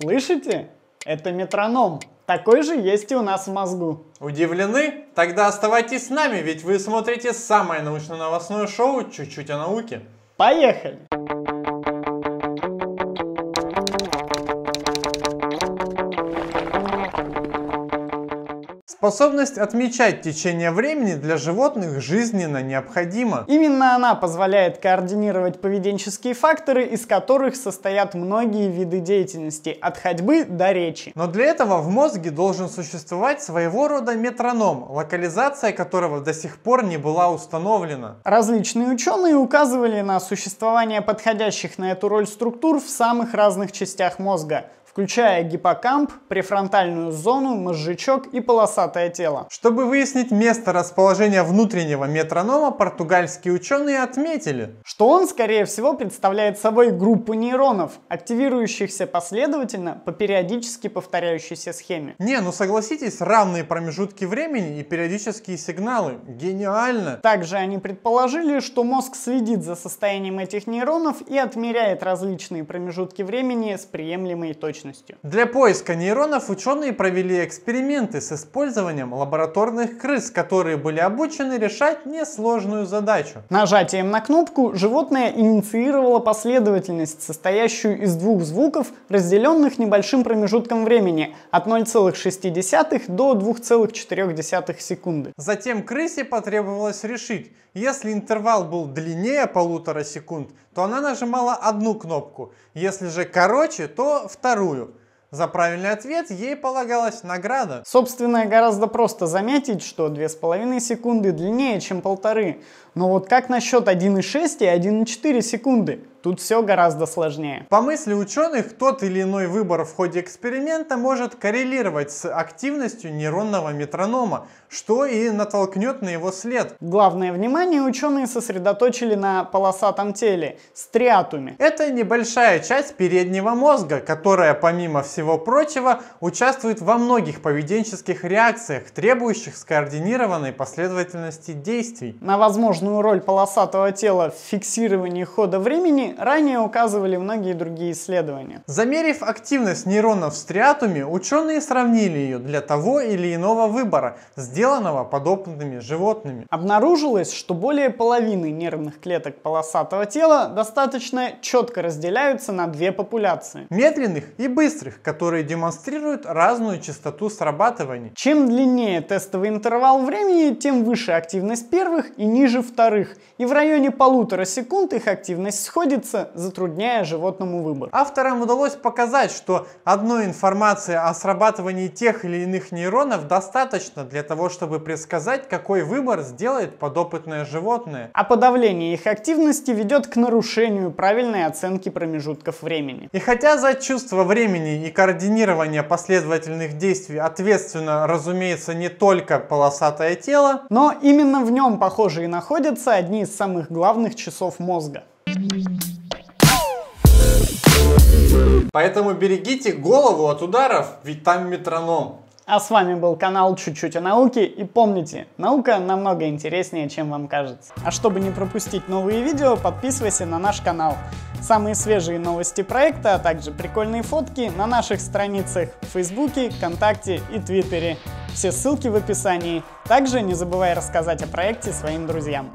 Слышите? Это метроном. Такой же есть и у нас в мозгу. Удивлены? Тогда оставайтесь с нами, ведь вы смотрите самое научно-новостное шоу «Чуть-чуть о науке». Поехали! Способность отмечать течение времени для животных жизненно необходима. Именно она позволяет координировать поведенческие факторы, из которых состоят многие виды деятельности, от ходьбы до речи. Но для этого в мозге должен существовать своего рода метроном, локализация которого до сих пор не была установлена. Различные ученые указывали на существование подходящих на эту роль структур в самых разных частях мозга – включая гиппокамп, префронтальную зону, мозжечок и полосатое тело. Чтобы выяснить место расположения внутреннего метронома, португальские ученые отметили, что он, скорее всего, представляет собой группу нейронов, активирующихся последовательно по периодически повторяющейся схеме. Не, ну согласитесь, равные промежутки времени и периодические сигналы. Гениально! Также они предположили, что мозг следит за состоянием этих нейронов и отмеряет различные промежутки времени с приемлемой точностью точностью. Для поиска нейронов ученые провели эксперименты с использованием лабораторных крыс, которые были обучены решать несложную задачу. Нажатием на кнопку животное инициировало последовательность, состоящую из двух звуков, разделенных небольшим промежутком времени от 0,6 до 2,4 секунды. Затем крысе потребовалось решить, если интервал был длиннее полутора секунд, то она нажимала одну кнопку, если же короче, то вторую вслепую. За правильный ответ ей полагалась награда. Собственно, гораздо просто заметить, что 2,5 секунды длиннее, чем полторы. Но вот как насчет 1,6 и 1,4 секунды? Тут все гораздо сложнее. По мысли ученых, тот или иной выбор в ходе эксперимента может коррелировать с активностью нейронного метронома, что и натолкнет на его след. Главное внимание ученые сосредоточили на полосатом теле, стриатуме. Это небольшая часть переднего мозга, которая, помимо всего прочего, участвует во многих поведенческих реакциях, требующих скоординированной последовательности действий. На возможную роль полосатого тела в фиксировании хода времени ранее указывали многие другие исследования. Замерив активность нейронов в стриатуме, ученые сравнили ее для того или иного выбора, сделанного подопытными животными. Обнаружилось, что более половины нервных клеток полосатого тела достаточно четко разделяются на две популяции. Медленных и быстрых, которые демонстрируют разную частоту срабатывания. Чем длиннее тестовый интервал времени, тем выше активность первых и ниже вторых. И в районе полутора секунд их активность сходит улице, затрудняя животному выбор. Авторам удалось показать, что одной информации о срабатывании тех или иных нейронов достаточно для того, чтобы предсказать, какой выбор сделает подопытное животное. А подавление их активности ведет к нарушению правильной оценки промежутков времени. И хотя за чувство времени и координирование последовательных действий ответственно, разумеется, не только полосатое тело, но именно в нем, похоже, и находятся одни из самых главных часов мозга. Thank you. Поэтому берегите голову от ударов, ведь там метроном. А с вами был канал Чуть-чуть о науке. И помните, наука намного интереснее, чем вам кажется. А чтобы не пропустить новые видео, подписывайся на наш канал. Самые свежие новости проекта, а также прикольные фотки на наших страницах в Фейсбуке, ВКонтакте и Твиттере. Все ссылки в описании. Также не забывай рассказать о проекте своим друзьям.